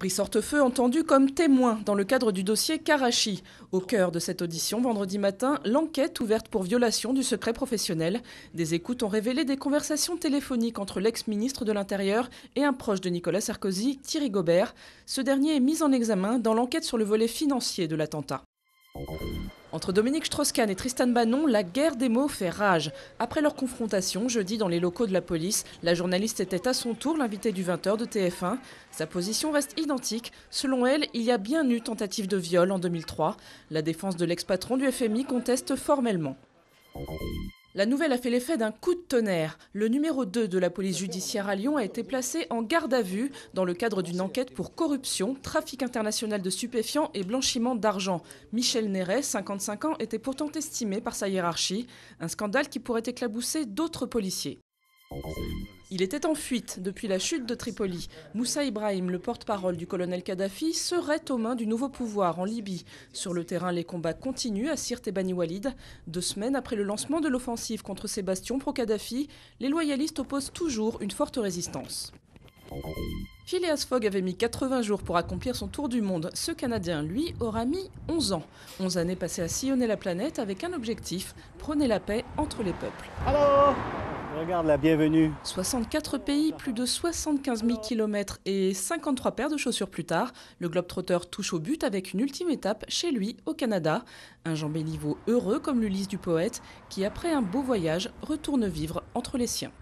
Brice feu, entendu comme témoin dans le cadre du dossier Karachi. Au cœur de cette audition, vendredi matin, l'enquête ouverte pour violation du secret professionnel. Des écoutes ont révélé des conversations téléphoniques entre l'ex-ministre de l'Intérieur et un proche de Nicolas Sarkozy, Thierry Gobert. Ce dernier est mis en examen dans l'enquête sur le volet financier de l'attentat. Entre Dominique Strauss-Kahn et Tristan Bannon, la guerre des mots fait rage. Après leur confrontation, jeudi dans les locaux de la police, la journaliste était à son tour l'invitée du 20h de TF1. Sa position reste identique. Selon elle, il y a bien eu tentative de viol en 2003. La défense de l'ex-patron du FMI conteste formellement. La nouvelle a fait l'effet d'un coup de tonnerre. Le numéro 2 de la police judiciaire à Lyon a été placé en garde à vue dans le cadre d'une enquête pour corruption, trafic international de stupéfiants et blanchiment d'argent. Michel Néret, 55 ans, était pourtant estimé par sa hiérarchie, un scandale qui pourrait éclabousser d'autres policiers. Il était en fuite depuis la chute de Tripoli. Moussa Ibrahim, le porte-parole du colonel Kadhafi, serait aux mains du nouveau pouvoir en Libye. Sur le terrain, les combats continuent à Sirte et Bani Walid. Deux semaines après le lancement de l'offensive contre Sébastien pro-Kadhafi, les loyalistes opposent toujours une forte résistance. Phileas Fogg avait mis 80 jours pour accomplir son tour du monde. Ce Canadien, lui, aura mis 11 ans. 11 années passées à sillonner la planète avec un objectif, prenez la paix entre les peuples. Regarde la bienvenue. 64 pays, plus de 75 000 km et 53 paires de chaussures plus tard, le Globetrotter touche au but avec une ultime étape chez lui, au Canada. Un Jean niveau heureux comme l'Ulysse du poète, qui après un beau voyage retourne vivre entre les siens.